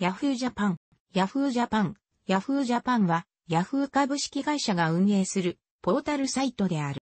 Yahoo Japan、Yahoo Japan、Yahoo Japan は Yahoo 株式会社が運営するポータルサイトである。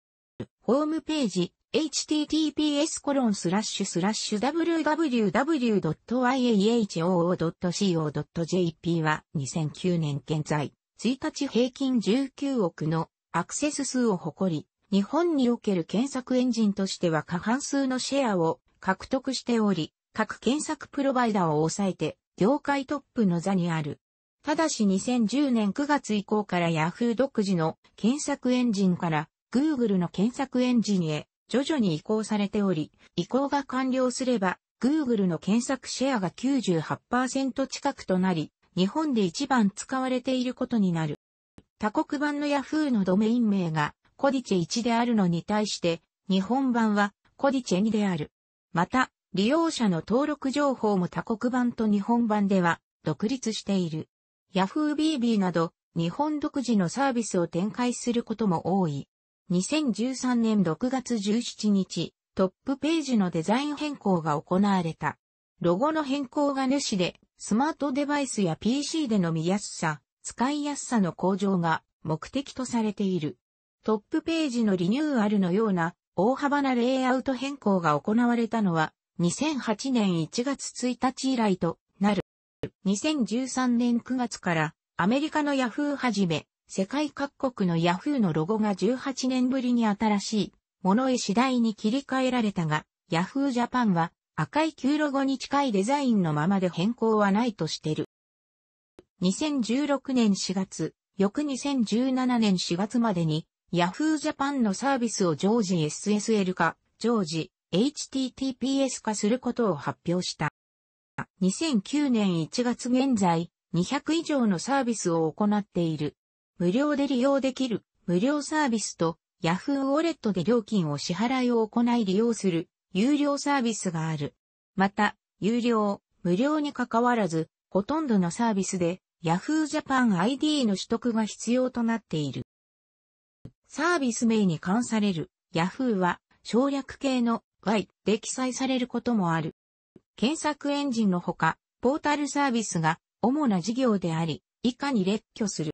ホームページ、https://www.yahoo.co.jp は2009年現在、1日平均19億のアクセス数を誇り、日本における検索エンジンとしては過半数のシェアを獲得しており、各検索プロバイダーを抑えて業界トップの座にある。ただし2010年9月以降から Yahoo 独自の検索エンジンから Google の検索エンジンへ徐々に移行されており、移行が完了すれば Google の検索シェアが98%近くとなり、日本で一番使われていることになる。他国版の Yahoo のドメイン名がコディチェ1であるのに対して、日本版はコディチェ2である。また、利用者の登録情報も他国版と日本版では独立している。Yahoo BB など日本独自のサービスを展開することも多い。2013年6月17日、トップページのデザイン変更が行われた。ロゴの変更が主で、スマートデバイスや PC での見やすさ、使いやすさの向上が目的とされている。トップページのリニューアルのような大幅なレイアウト変更が行われたのは2008年1月1日以来となる。2013年9月からアメリカのヤフーはじめ世界各国のヤフーのロゴが18年ぶりに新しいものへ次第に切り替えられたが、ヤフージャパンは赤い旧ロゴに近いデザインのままで変更はないとしてる。2016年4月、翌2017年4月までに、Yahoo Japan のサービスを常時 SSL 化、常時 HTTPS 化することを発表した。2009年1月現在、200以上のサービスを行っている。無料で利用できる無料サービスと Yahoo ウォレットで料金を支払いを行い利用する有料サービスがある。また、有料、無料に関わらず、ほとんどのサービスで Yahoo Japan ID の取得が必要となっている。サービス名に関される Yahoo は省略形の Y で記載されることもある。検索エンジンのほか、ポータルサービスが主な事業であり、以下に列挙する。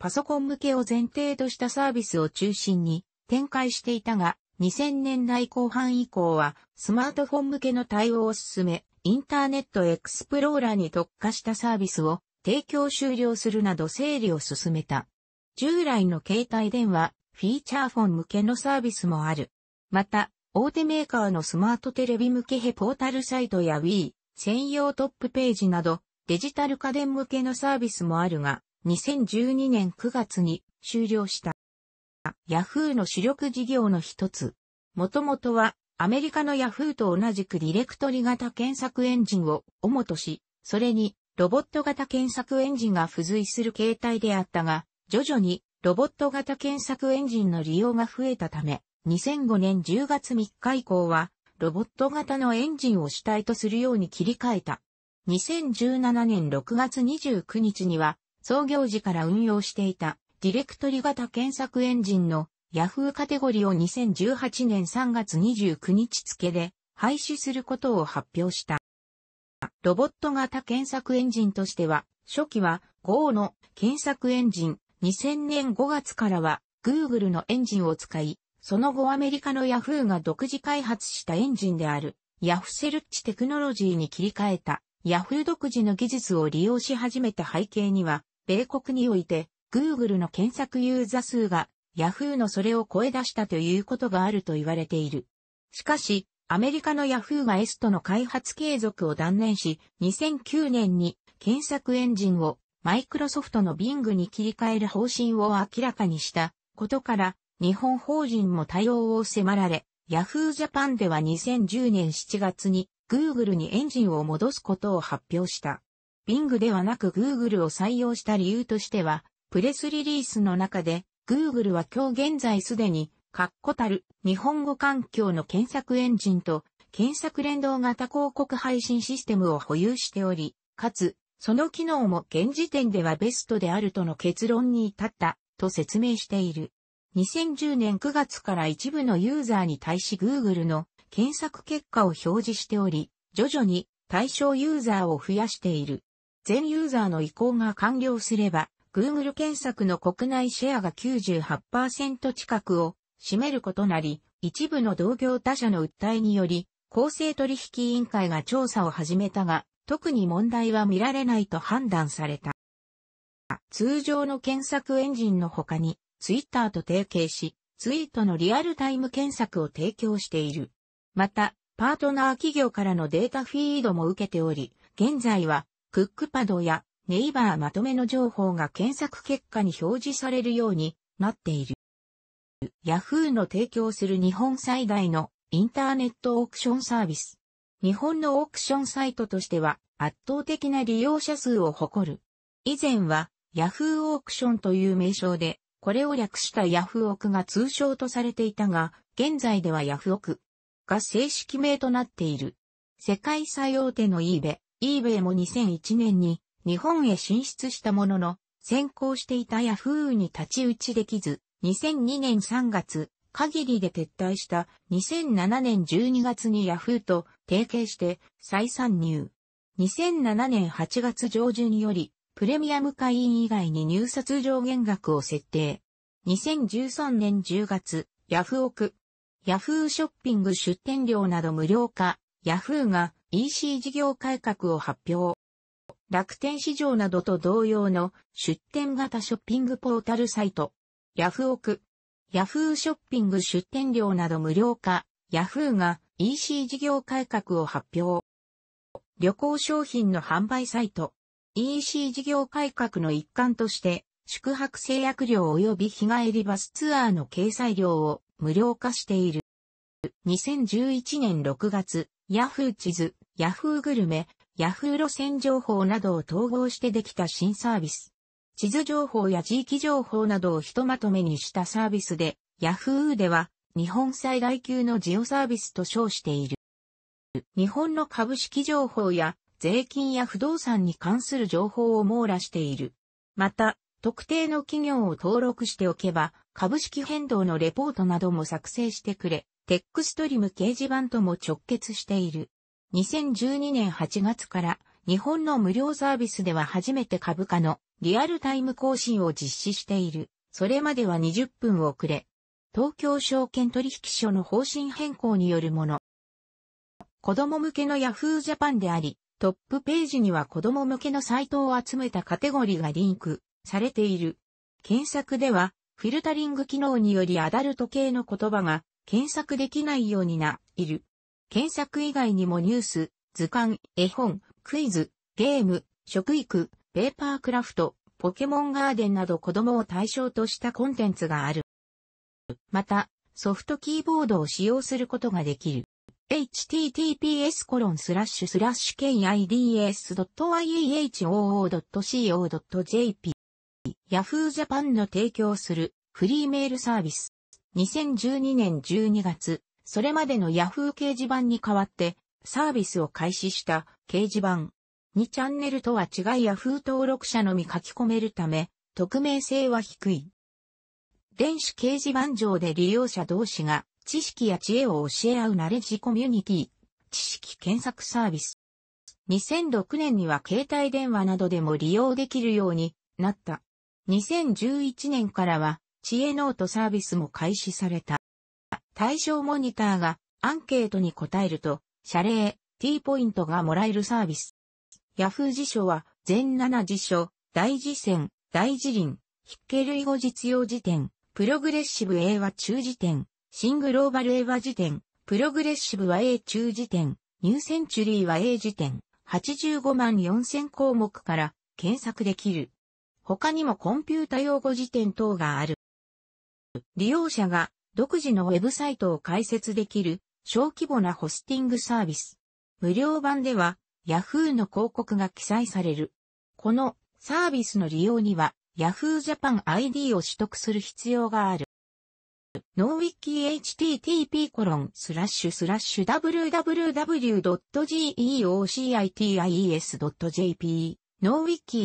パソコン向けを前提としたサービスを中心に展開していたが、2000年代後半以降はスマートフォン向けの対応を進め、インターネットエクスプローラーに特化したサービスを提供終了するなど整理を進めた。従来の携帯電話、フィーチャーフォン向けのサービスもある。また、大手メーカーのスマートテレビ向けヘポータルサイトや Wii 専用トップページなどデジタル家電向けのサービスもあるが、2012年9月に終了した。Yahoo の主力事業の一つ。もともとはアメリカの Yahoo と同じくディレクトリ型検索エンジンを主とし、それにロボット型検索エンジンが付随する形態であったが、徐々にロボット型検索エンジンの利用が増えたため、2005年10月3日以降は、ロボット型のエンジンを主体とするように切り替えた。2017年6月29日には、創業時から運用していた、ディレクトリ型検索エンジンの Yahoo カテゴリーを2018年3月29日付で廃止することを発表した。ロボット型検索エンジンとしては、初期は Go の検索エンジン、2000年5月からは Google のエンジンを使い、その後アメリカのヤフーが独自開発したエンジンである、ヤフセルッチテクノロジーに切り替えた、ヤフー独自の技術を利用し始めた背景には、米国において、Google の検索ユーザ数が、ヤフーのそれを超え出したということがあると言われている。しかし、アメリカのヤフーが S との開発継続を断念し、2009年に検索エンジンをマイクロソフトの Bing に切り替える方針を明らかにしたことから、日本法人も対応を迫られ、Yahoo Japan では2010年7月に Google にエンジンを戻すことを発表した。Bing ではなく Google を採用した理由としては、プレスリリースの中で、Google は今日現在すでに、確固たる日本語環境の検索エンジンと検索連動型広告配信システムを保有しており、かつ、その機能も現時点ではベストであるとの結論に至ったと説明している。2010年9月から一部のユーザーに対し Google の検索結果を表示しており、徐々に対象ユーザーを増やしている。全ユーザーの移行が完了すれば、Google 検索の国内シェアが98%近くを占めることなり、一部の同業他社の訴えにより、公正取引委員会が調査を始めたが、特に問題は見られないと判断された。通常の検索エンジンの他に、ツイッターと提携し、ツイートのリアルタイム検索を提供している。また、パートナー企業からのデータフィードも受けており、現在は、クックパドやネイバーまとめの情報が検索結果に表示されるようになっている。Yahoo の提供する日本最大のインターネットオークションサービス。日本のオークションサイトとしては圧倒的な利用者数を誇る。以前は Yahoo オークションという名称でこれを略したヤフオクが通称とされていたが、現在ではヤフオクが正式名となっている。世界最大手のイーベ、イーベも2001年に日本へ進出したものの、先行していたヤフーに立ち打ちできず、2002年3月、限りで撤退した2007年12月にヤフーと提携して再参入。2007年8月上旬よりプレミアム会員以外に入札上限額を設定。2013年10月、ヤフオク。ヤフーショッピング出店料など無料化。ヤフーが EC 事業改革を発表。楽天市場などと同様の出店型ショッピングポータルサイト。ヤフオク。ヤフーショッピング出店料など無料化。ヤフーが EC 事業改革を発表。旅行商品の販売サイト。EC 事業改革の一環として、宿泊制約料及び日帰りバスツアーの掲載料を無料化している。2011年6月、ヤフー地図、ヤフーグルメ、ヤフー路線情報などを統合してできた新サービス。地図情報や地域情報などをひとまとめにしたサービスで、ヤフーでは日本最大級のジオサービスと称している。日本の株式情報や税金や不動産に関する情報を網羅している。また、特定の企業を登録しておけば、株式変動のレポートなども作成してくれ、テックストリム掲示板とも直結している。2012年8月から日本の無料サービスでは初めて株価のリアルタイム更新を実施している。それまでは20分遅れ。東京証券取引所の方針変更によるもの。子供向けの Yahoo Japan であり、トップページには子供向けのサイトを集めたカテゴリーがリンクされている。検索では、フィルタリング機能によりアダルト系の言葉が検索できないようにな、いる。検索以外にもニュース、図鑑、絵本、クイズ、ゲーム、食育、ペーパークラフト、ポケモンガーデンなど子供を対象としたコンテンツがある。また、ソフトキーボードを使用することができる。https コロンスラッシュスラッシュ kids.yehoo.co.jp Yahoo Japan の提供するフリーメールサービス。2012年12月、それまでの Yahoo 掲示板に代わってサービスを開始した掲示板。2チャンネルとは違い Yahoo 登録者のみ書き込めるため、匿名性は低い。電子掲示板上で利用者同士が知識や知恵を教え合うナレッジコミュニティ、知識検索サービス。2006年には携帯電話などでも利用できるようになった。2011年からは、知恵ノートサービスも開始された。対象モニターがアンケートに答えると、謝礼、T ポイントがもらえるサービス。Yahoo 辞書は、全7辞書、大辞選、大辞林、筆記類語実用辞典、プログレッシブ英和中辞典、シングローバル A 和辞典、プログレッシブ和 A 中辞典、ニューセンチュリー和 A 辞典、85万4000項目から検索できる。他にもコンピュータ用語辞典等がある。利用者が独自のウェブサイトを開設できる小規模なホスティングサービス。無料版では Yahoo の広告が記載される。このサービスの利用には Yahoo Japan ID を取得する必要がある。ノーウィッキー http コロンスラッシュスラッシュ www.geocities.jp ノーウィッキー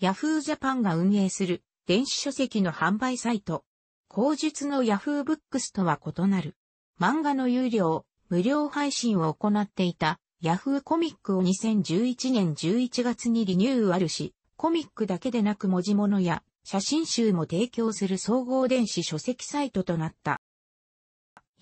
ヤフージャパンが運営する電子書籍の販売サイト。口述のヤフーブックスとは異なる。漫画の有料、無料配信を行っていたヤフーコミックを2011年11月にリニューアルし、コミックだけでなく文字物や写真集も提供する総合電子書籍サイトとなった。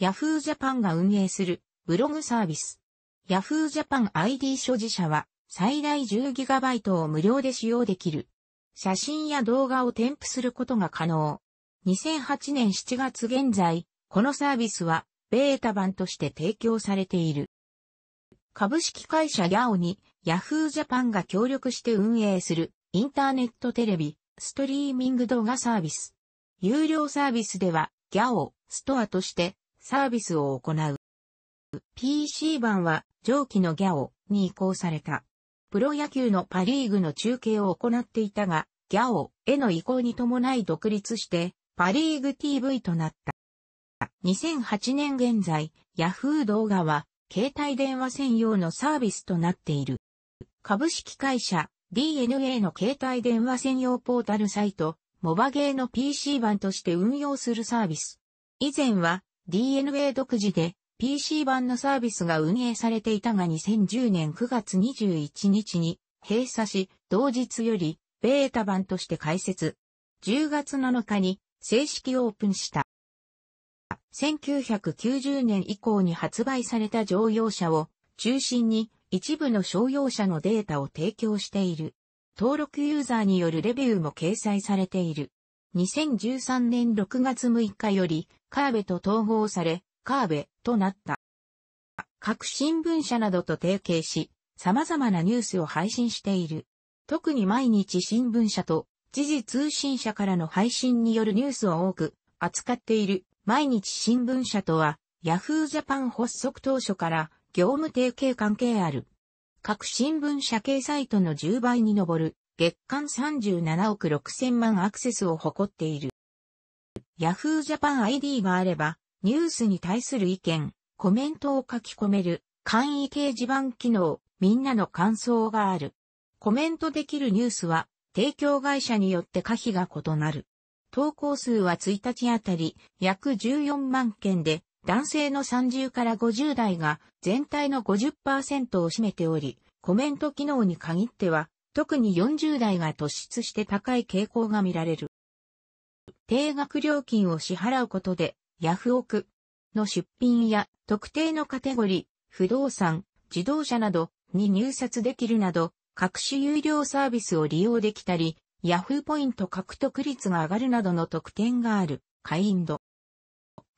Yahoo Japan が運営するブログサービス。Yahoo Japan ID 所持者は最大 10GB を無料で使用できる。写真や動画を添付することが可能。2008年7月現在、このサービスはベータ版として提供されている。株式会社ヤオに Yahoo Japan が協力して運営するインターネットテレビストリーミング動画サービス。有料サービスでは、ギャオ、ストアとしてサービスを行う。PC 版は上記のギャオに移行された。プロ野球のパリーグの中継を行っていたが、ギャオへの移行に伴い独立して、パリーグ TV となった。2008年現在、Yahoo 動画は、携帯電話専用のサービスとなっている。株式会社、DNA の携帯電話専用ポータルサイト、モバゲーの PC 版として運用するサービス。以前は DNA 独自で PC 版のサービスが運営されていたが2010年9月21日に閉鎖し、同日よりベータ版として開設。10月7日に正式オープンした。1990年以降に発売された乗用車を中心に一部の商用車のデータを提供している。登録ユーザーによるレビューも掲載されている。2013年6月6日より、カーベと統合され、カーベとなった。各新聞社などと提携し、様々なニュースを配信している。特に毎日新聞社と時事通信社からの配信によるニュースを多く扱っている毎日新聞社とは、ヤフージャパン発足当初から業務提携関係ある。各新聞社系サイトの10倍に上る、月間37億6000万アクセスを誇っている。Yahoo Japan ID があれば、ニュースに対する意見、コメントを書き込める、簡易掲示板機能、みんなの感想がある。コメントできるニュースは、提供会社によって可否が異なる。投稿数は1日あたり約14万件で、男性の30から50代が全体の50%を占めており、コメント機能に限っては、特に40代が突出して高い傾向が見られる。定額料金を支払うことで、ヤフオクの出品や特定のカテゴリー、不動産、自動車などに入札できるなど、各種有料サービスを利用できたり、ヤフーポイント獲得率が上がるなどの特典がある、カインド。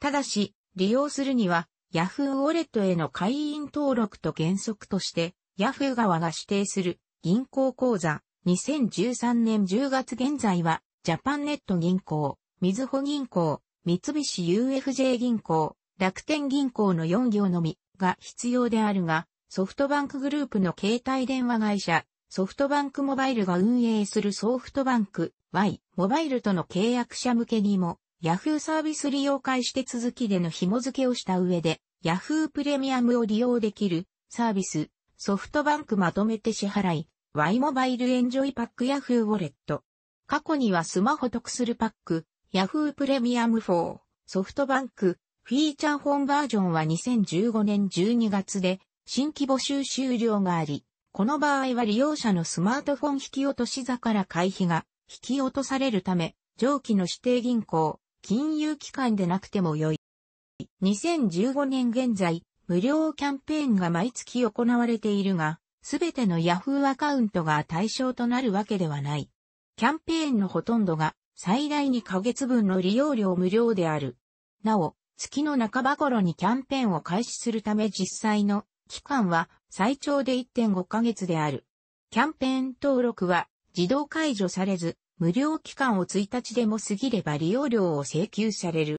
ただし、利用するには、Yahoo ウォレットへの会員登録と原則として、Yahoo 側が指定する銀行口座、2013年10月現在は、ジャパンネット銀行、水穂銀行、三菱 UFJ 銀行、楽天銀行の4行のみが必要であるが、ソフトバンクグループの携帯電話会社、ソフトバンクモバイルが運営するソフトバンク Y モバイルとの契約者向けにも Yahoo サービス利用開始手続きでの紐付けをした上で、Yahoo プレミアムを利用できるサービス、ソフトバンクまとめて支払い、Y モバイルエンジョイパック Yahoo ウォレット。過去にはスマホ得するパック、Yahoo プレミアム4、ソフトバンク、フィーチャーフォンバージョンは2015年12月で、新規募集終了があり、この場合は利用者のスマートフォン引き落とし座から回避が引き落とされるため、上記の指定銀行、金融機関でなくても良い。2015年現在、無料キャンペーンが毎月行われているが、すべての Yahoo アカウントが対象となるわけではない。キャンペーンのほとんどが最大2ヶ月分の利用料無料である。なお、月の半ば頃にキャンペーンを開始するため実際の期間は最長で1.5ヶ月である。キャンペーン登録は自動解除されず、無料期間を1日でも過ぎれば利用料を請求される。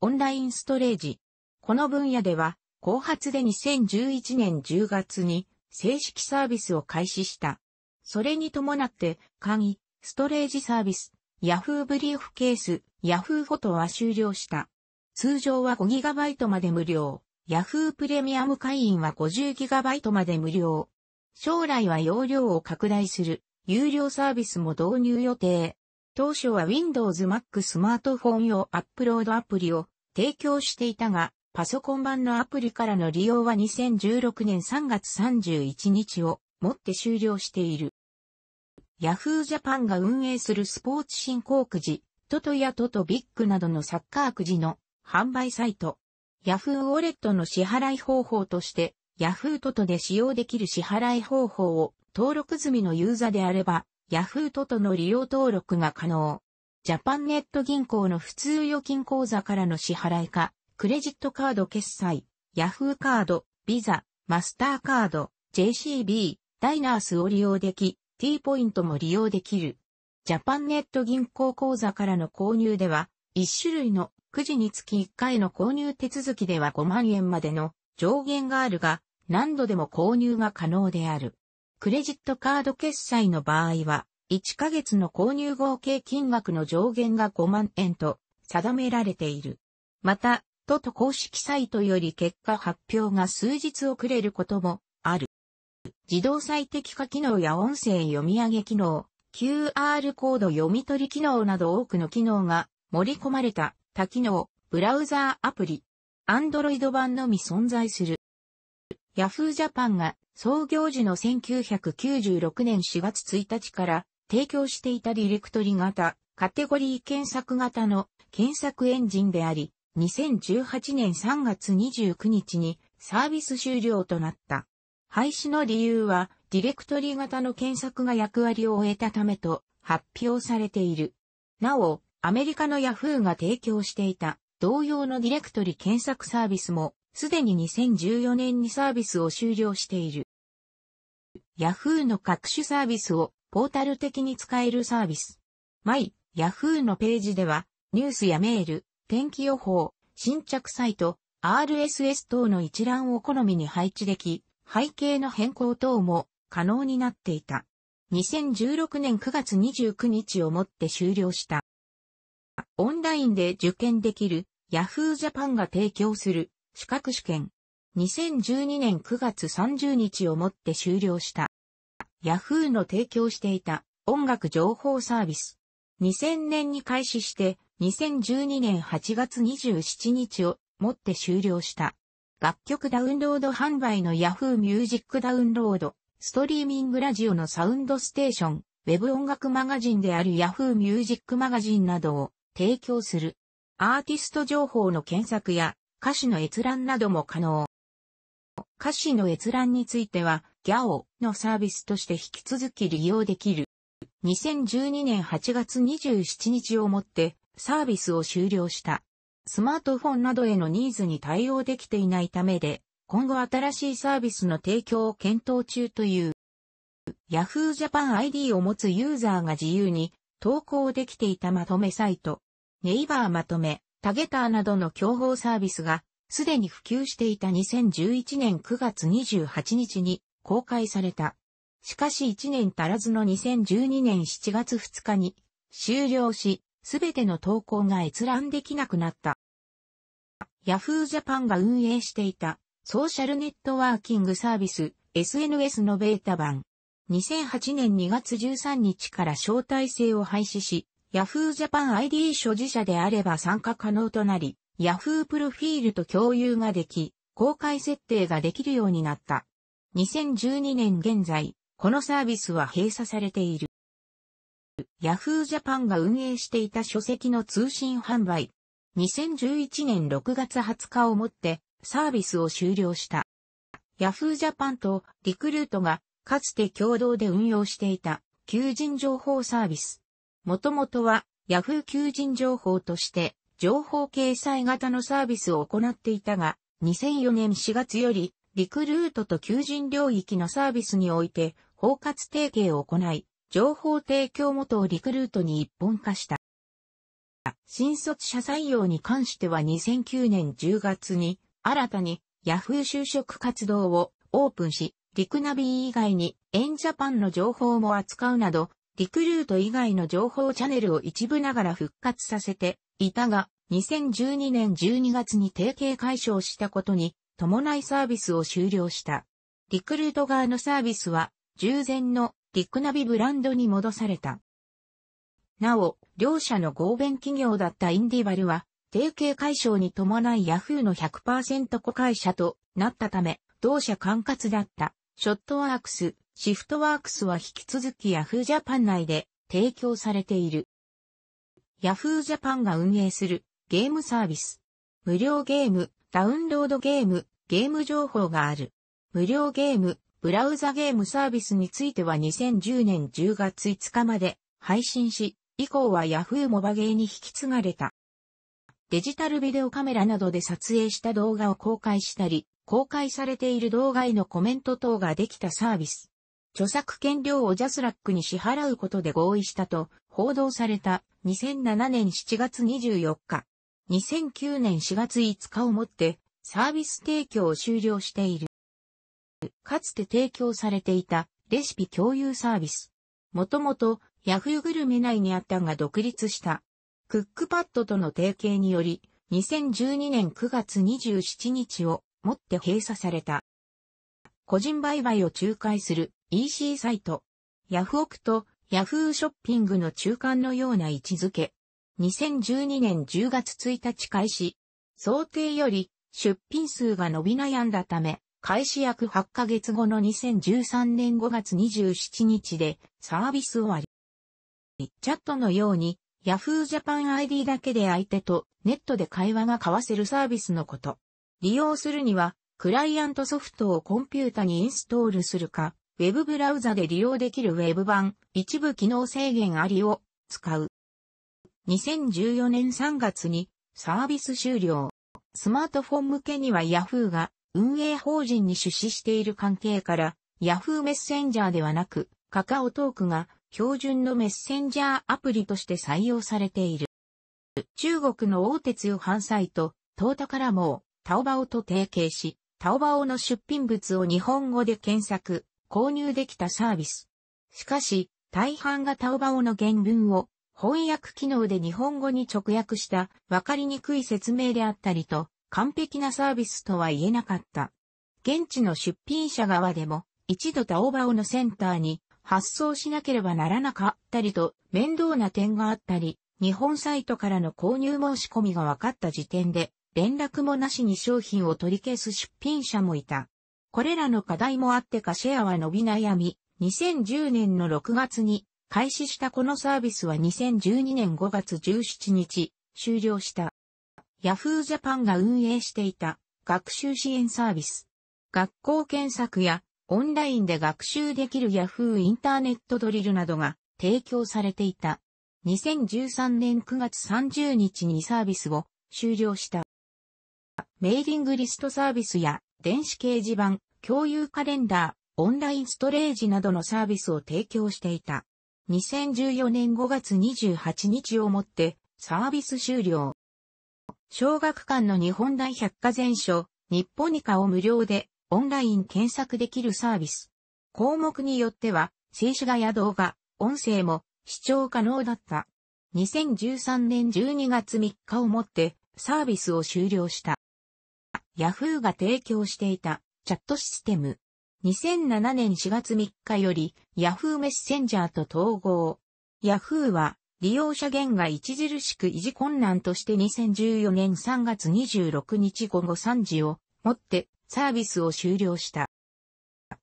オンラインストレージ。この分野では、後発で2011年10月に正式サービスを開始した。それに伴って、簡易、ストレージサービス、Yahoo ブリーフケース、Yahoo フォトは終了した。通常は 5GB まで無料。Yahoo プレミアム会員は 50GB まで無料。将来は容量を拡大する。有料サービスも導入予定。当初は Windows Mac スマートフォン用アップロードアプリを提供していたが、パソコン版のアプリからの利用は2016年3月31日をもって終了している。Yahoo Japan が運営するスポーツ振興くじ、トトやトトビッグなどのサッカーくじの販売サイト。Yahoo ウォレットの支払い方法として Yahoo トトで使用できる支払い方法を登録済みのユーザーであれば、Yahoo トトの利用登録が可能。ジャパンネット銀行の普通預金口座からの支払いか、クレジットカード決済、Yahoo カード、ビザ、マスターカード、JCB、ダイナースを利用でき、T ポイントも利用できる。ジャパンネット銀行口座からの購入では、1種類のくじにつき1回の購入手続きでは5万円までの上限があるが、何度でも購入が可能である。クレジットカード決済の場合は、1ヶ月の購入合計金額の上限が5万円と定められている。また、都と公式サイトより結果発表が数日遅れることもある。自動最適化機能や音声読み上げ機能、QR コード読み取り機能など多くの機能が盛り込まれた多機能、ブラウザーアプリ、Android 版のみ存在する。Yahoo Japan が創業時の1996年4月1日から提供していたディレクトリ型、カテゴリー検索型の検索エンジンであり、2018年3月29日にサービス終了となった。廃止の理由は、ディレクトリ型の検索が役割を終えたためと発表されている。なお、アメリカのヤフーが提供していた同様のディレクトリ検索サービスも、すでに2014年にサービスを終了している。Yahoo の各種サービスをポータル的に使えるサービス。My Yahoo のページでは、ニュースやメール、天気予報、新着サイト、RSS 等の一覧を好みに配置でき、背景の変更等も可能になっていた。2016年9月29日をもって終了した。オンラインで受験できる Yahoo Japan が提供する資格試験2012年9月30日をもって終了した。Yahoo の提供していた音楽情報サービス。2000年に開始して2012年8月27日をもって終了した。楽曲ダウンロード販売の Yahoo Music ダウンロード、ストリーミングラジオのサウンドステーション、ウェブ音楽マガジンである Yahoo Music マガジンなどを提供する。アーティスト情報の検索や歌詞の閲覧なども可能。歌詞の閲覧については、GAO のサービスとして引き続き利用できる。2012年8月27日をもってサービスを終了した。スマートフォンなどへのニーズに対応できていないためで、今後新しいサービスの提供を検討中という。Yahoo Japan ID を持つユーザーが自由に投稿できていたまとめサイト、ネイバーまとめ、タゲターなどの競合サービスがすでに普及していた2011年9月28日に公開された。しかし1年足らずの2012年7月2日に終了し、すべての投稿が閲覧できなくなった。Yahoo Japan が運営していたソーシャルネットワーキングサービス SNS のベータ版。2008年2月13日から招待制を廃止し、Yahoo Japan ID 所持者であれば参加可能となり、Yahoo プロフィールと共有ができ、公開設定ができるようになった。2012年現在、このサービスは閉鎖されている。Yahoo Japan が運営していた書籍の通信販売。2011年6月20日をもってサービスを終了した。Yahoo Japan とリクルートがかつて共同で運用していた求人情報サービス。もともとは Yahoo 求人情報として情報掲載型のサービスを行っていたが、2004年4月より、リクルートと求人領域のサービスにおいて、包括提携を行い、情報提供元をリクルートに一本化した。新卒者採用に関しては2009年10月に、新たに Yahoo 就職活動をオープンし、リクナビ以外にエンジャパンの情報も扱うなど、リクルート以外の情報チャンネルを一部ながら復活させて、いたが、2012年12月に提携解消したことに、伴いサービスを終了した。リクルート側のサービスは、従前のリクナビブランドに戻された。なお、両社の合弁企業だったインディバルは、提携解消に伴いヤフーの100%子会社となったため、同社管轄だった、ショットワークス、シフトワークスは引き続きヤフージャパン内で提供されている。Yahoo Japan が運営するゲームサービス。無料ゲーム、ダウンロードゲーム、ゲーム情報がある。無料ゲーム、ブラウザゲームサービスについては2010年10月5日まで配信し、以降は Yahoo モバゲーに引き継がれた。デジタルビデオカメラなどで撮影した動画を公開したり、公開されている動画へのコメント等ができたサービス。著作権料をジャスラックに支払うことで合意したと報道された2007年7月24日、2009年4月5日をもってサービス提供を終了している。かつて提供されていたレシピ共有サービス。もともと Yahoo グルメ内にあったが独立した。クックパッドとの提携により、2012年9月27日をもって閉鎖された。個人売買を仲介する EC サイト。ヤフオクとヤフーショッピングの中間のような位置づけ。2012年10月1日開始。想定より出品数が伸び悩んだため、開始約8ヶ月後の2013年5月27日でサービス終わり。チャットのようにヤフージャパン ID だけで相手とネットで会話が交わせるサービスのこと。利用するにはクライアントソフトをコンピュータにインストールするか、ウェブブラウザで利用できるウェブ版、一部機能制限ありを使う。2014年3月にサービス終了。スマートフォン向けには Yahoo が運営法人に出資している関係から Yahoo メッセンジャーではなくカカオトークが標準のメッセンジャーアプリとして採用されている。中国の大手通販サイト、トータからも、タオバオと提携し、タオバオの出品物を日本語で検索、購入できたサービス。しかし、大半がタオバオの原文を翻訳機能で日本語に直訳した分かりにくい説明であったりと、完璧なサービスとは言えなかった。現地の出品者側でも、一度タオバオのセンターに発送しなければならなかったりと、面倒な点があったり、日本サイトからの購入申し込みが分かった時点で、連絡もなしに商品を取り消す出品者もいた。これらの課題もあってかシェアは伸び悩み、2010年の6月に開始したこのサービスは2012年5月17日終了した。Yahoo Japan が運営していた学習支援サービス。学校検索やオンラインで学習できる Yahoo インターネットドリルなどが提供されていた。2013年9月30日にサービスを終了した。メーリングリストサービスや電子掲示板、共有カレンダー、オンラインストレージなどのサービスを提供していた。2014年5月28日をもってサービス終了。小学館の日本大百科全書、日本以下を無料でオンライン検索できるサービス。項目によっては、静止画や動画、音声も視聴可能だった。2013年12月3日をもってサービスを終了した。Yahoo が提供していたチャットシステム。2007年4月3日より Yahoo メッセンジャーと統合。Yahoo は利用者減が著しく維持困難として2014年3月26日午後3時をもってサービスを終了した。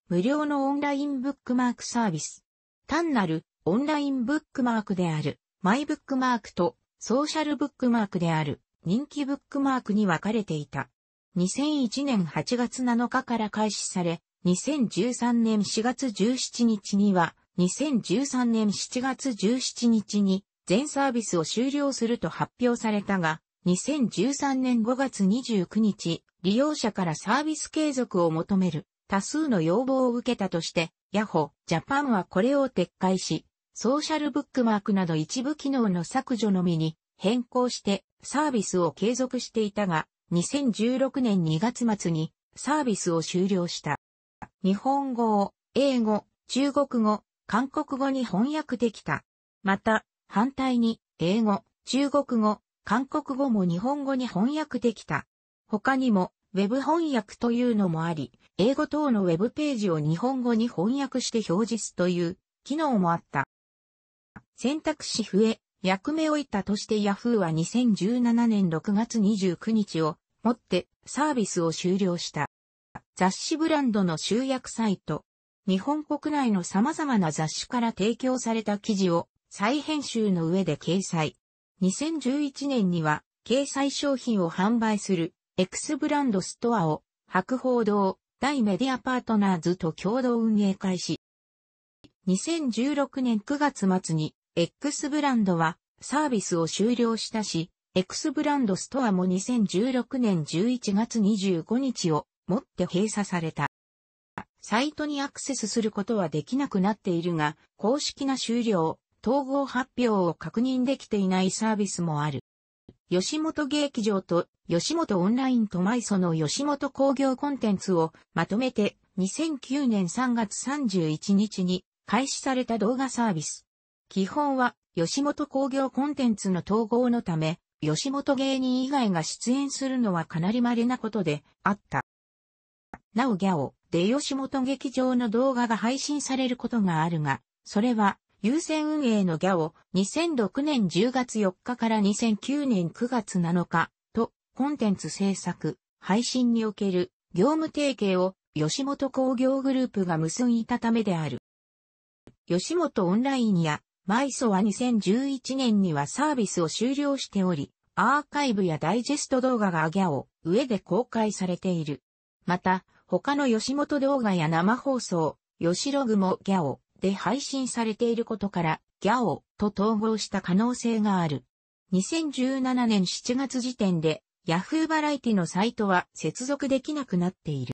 無料のオンラインブックマークサービス。単なるオンラインブックマークであるマイブックマークとソーシャルブックマークである人気ブックマークに分かれていた。2001年8月7日から開始され、2013年4月17日には、2013年7月17日に全サービスを終了すると発表されたが、2013年5月29日、利用者からサービス継続を求める多数の要望を受けたとして、ヤホー、ジャパンはこれを撤回し、ソーシャルブックマークなど一部機能の削除のみに変更してサービスを継続していたが、2016年2月末にサービスを終了した。日本語を英語、中国語、韓国語に翻訳できた。また、反対に英語、中国語、韓国語も日本語に翻訳できた。他にも、ウェブ翻訳というのもあり、英語等のウェブページを日本語に翻訳して表示すという機能もあった。選択肢増え、役目をいたとして Yahoo は2017年6月29日をもってサービスを終了した。雑誌ブランドの集約サイト。日本国内の様々な雑誌から提供された記事を再編集の上で掲載。2011年には掲載商品を販売する X ブランドストアを博報堂大メディアパートナーズと共同運営開始。2016年9月末に X ブランドはサービスを終了したし、X ブランドストアも2016年11月25日をもって閉鎖された。サイトにアクセスすることはできなくなっているが、公式な終了、統合発表を確認できていないサービスもある。吉本劇場と吉本オンラインとマイソの吉本工業コンテンツをまとめて2009年3月31日に開始された動画サービス。基本は吉本工業コンテンツの統合のため吉本芸人以外が出演するのはかなり稀なことであった。なおギャオで吉本劇場の動画が配信されることがあるが、それは優先運営のギャオ2006年10月4日から2009年9月7日とコンテンツ制作、配信における業務提携を吉本工業グループが結んいたためである。吉本オンラインやマイソは2011年にはサービスを終了しており、アーカイブやダイジェスト動画がアギャオ、上で公開されている。また、他の吉本動画や生放送、吉ログもギャオで配信されていることから、ギャオと統合した可能性がある。2017年7月時点で、ヤフーバラエティのサイトは接続できなくなっている。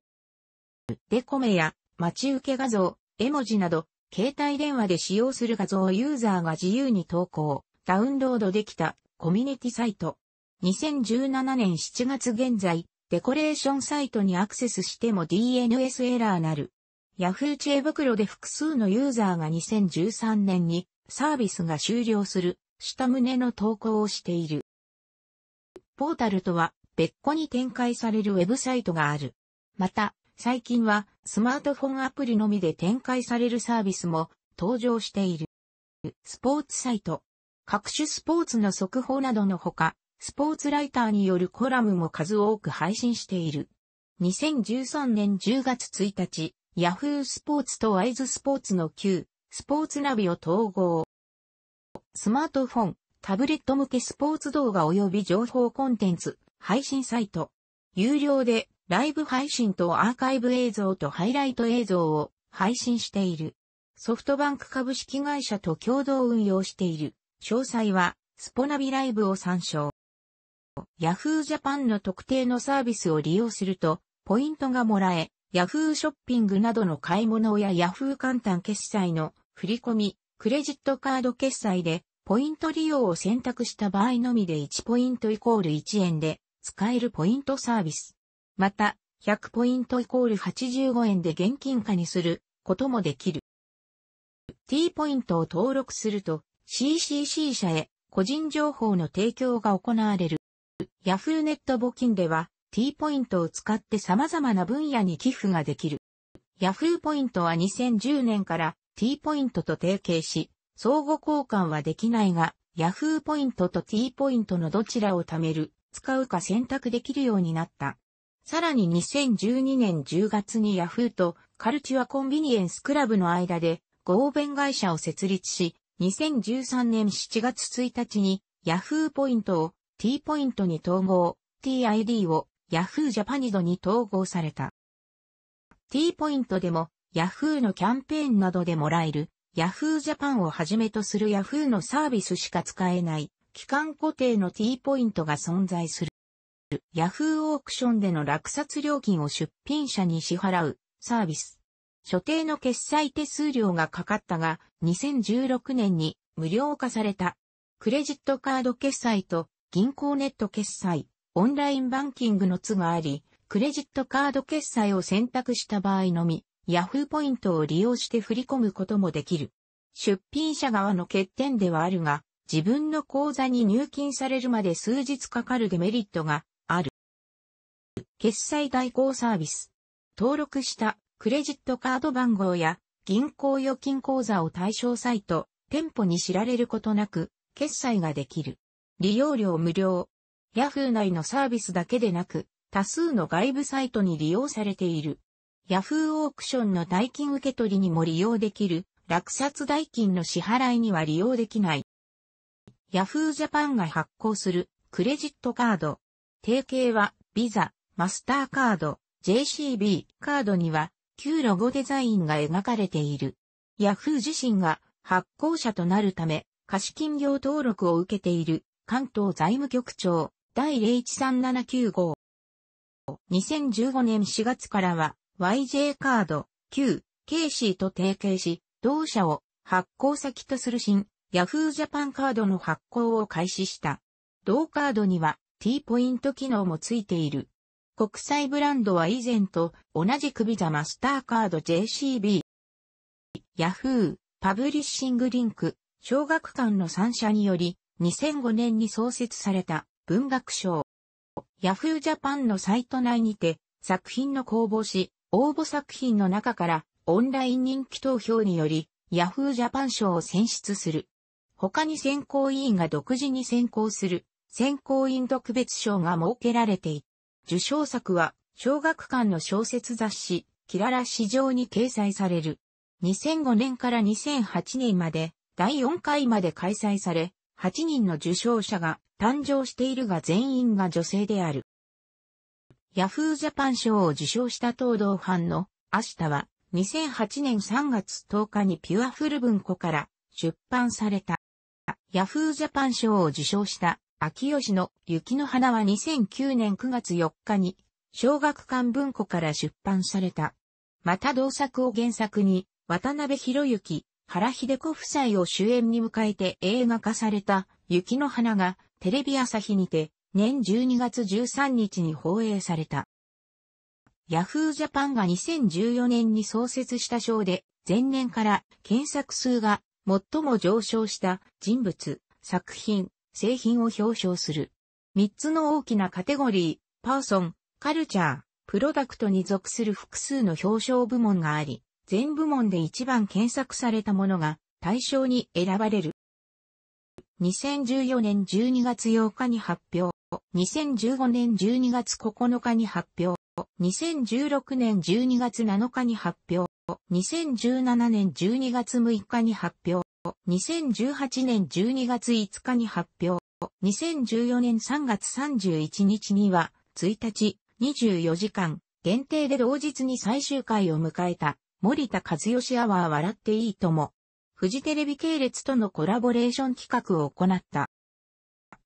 デコメや待ち受け画像、絵文字など携帯電話で使用する画像をユーザーが自由に投稿、ダウンロードできたコミュニティサイト。2017年7月現在、デコレーションサイトにアクセスしても DNS エラーなる。Yahoo 知恵袋で複数のユーザーが2013年にサービスが終了する、下旨の投稿をしている。ポータルとは別個に展開されるウェブサイトがある。また、最近はスマートフォンアプリのみで展開されるサービスも登場している。スポーツサイト。各種スポーツの速報などのほか、スポーツライターによるコラムも数多く配信している。2013年10月1日、ヤフースポーツとワイズスポーツの旧スポーツナビを統合。スマートフォン、タブレット向けスポーツ動画及び情報コンテンツ、配信サイト。有料でライブ配信とアーカイブ映像とハイライト映像を配信している。ソフトバンク株式会社と共同運用している。詳細は、スポナビライブを参照。Yahoo Japan の特定のサービスを利用すると、ポイントがもらえ、Yahoo ショッピングなどの買い物や Yahoo 簡単決済の振り込み、クレジットカード決済で、ポイント利用を選択した場合のみで1ポイントイコール1円で使えるポイントサービス。また、100ポイントイコール85円で現金化にすることもできる。T ポイントを登録すると CCC 社へ個人情報の提供が行われる。Yahoo ネット募金では T ポイントを使って様々な分野に寄付ができる。Yahoo ポイントは2010年から T ポイントと提携し、相互交換はできないが、Yahoo ポイントと T ポイントのどちらを貯める、使うか選択できるようになった。さらに2012年10月にヤフーとカルチュアコンビニエンスクラブの間で合弁会社を設立し、2013年7月1日にヤフーポイントを T ポイントに統合、TID を Yahoo ジャパニドに統合された。T ポイントでも Yahoo のキャンペーンなどでもらえる Yahoo ジャパンをはじめとする Yahoo のサービスしか使えない期間固定の T ポイントが存在する。ヤフーオークションでの落札料金を出品者に支払うサービス。所定の決済手数料がかかったが、2016年に無料化された。クレジットカード決済と銀行ネット決済、オンラインバンキングの都があり、クレジットカード決済を選択した場合のみ、ヤフーポイントを利用して振り込むこともできる。出品者側の欠点ではあるが、自分の口座に入金されるまで数日かかるデメリットが決済代行サービス。登録したクレジットカード番号や銀行預金口座を対象サイト、店舗に知られることなく決済ができる。利用料無料。Yahoo 内のサービスだけでなく、多数の外部サイトに利用されている。Yahoo オークションの代金受け取りにも利用できる、落札代金の支払いには利用できない。Yahoo Japan が発行するクレジットカード。提携はビザ、マスターカード、JCB カードには、旧ロゴデザインが描かれている。ヤフー自身が発行者となるため、貸金業登録を受けている関東財務局長第013795 2015年4月からは YJ カード、旧、KC と提携し、同社を発行先とする新、Yahoo Japan カードの発行を開始した。同カードには T ポイント機能もついている。国際ブランドは以前と同じ首ビザマスターカード JCB、ヤフー、パブリッシングリンク、小学館の3社により2005年に創設された文学賞。ヤフージャパンのサイト内にて作品の公募し、応募作品の中からオンライン人気投票によりヤフージャパン賞を選出する。他に選考委員が独自に選考する選考委員特別賞が設けられていた。受賞作は、小学館の小説雑誌、キララ史上に掲載される。2005年から2008年まで、第4回まで開催され、8人の受賞者が誕生しているが全員が女性である。ヤフージャパン賞を受賞した東道藩の明日は2008年3月10日にピュアフル文庫から出版された。ヤフージャパン賞を受賞した秋吉の雪の花は2009年9月4日に、小学館文庫から出版された。また同作を原作に、渡辺博之、原秀子夫妻を主演に迎えて映画化された、雪の花が、テレビ朝日にて、年12月13日に放映された。ヤフージャパンが2014年に創設した賞で、前年から検索数が最も上昇した人物、作品、製品を表彰する。3つの大きなカテゴリー、パーソン、カルチャー、プロダクトに属する複数の表彰部門があり、全部門で一番検索されたものが対象に選ばれる。2014年12月8日に発表。2015年12月9日に発表。2016年12月7日に発表。2017年12月6日に発表。2018年12月5日に発表。2014年3月31日には、1日、24時間、限定で同日に最終回を迎えた、森田和義アワー笑っていいとも、フジテレビ系列とのコラボレーション企画を行った。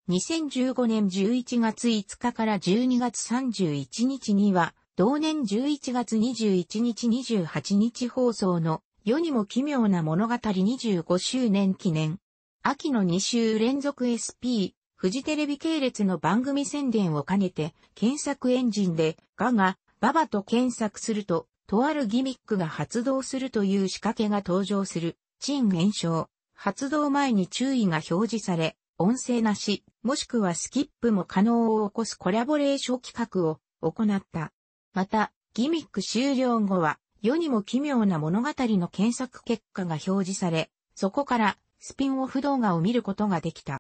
2015年11月5日から12月31日には、同年11月21日28日放送の世にも奇妙な物語25周年記念。秋の2週連続 SP、フジテレビ系列の番組宣伝を兼ねて、検索エンジンで、ガガ、ババと検索すると、とあるギミックが発動するという仕掛けが登場する、陳炎症。発動前に注意が表示され、音声なし、もしくはスキップも可能を起こすコラボレーション企画を行った。また、ギミック終了後は、世にも奇妙な物語の検索結果が表示され、そこからスピンオフ動画を見ることができた。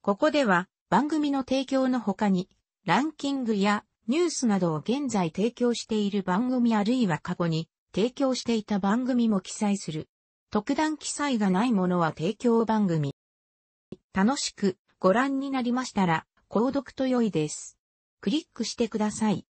ここでは番組の提供の他に、ランキングやニュースなどを現在提供している番組あるいは過去に提供していた番組も記載する。特段記載がないものは提供番組。楽しくご覧になりましたら、購読と良いです。クリックしてください。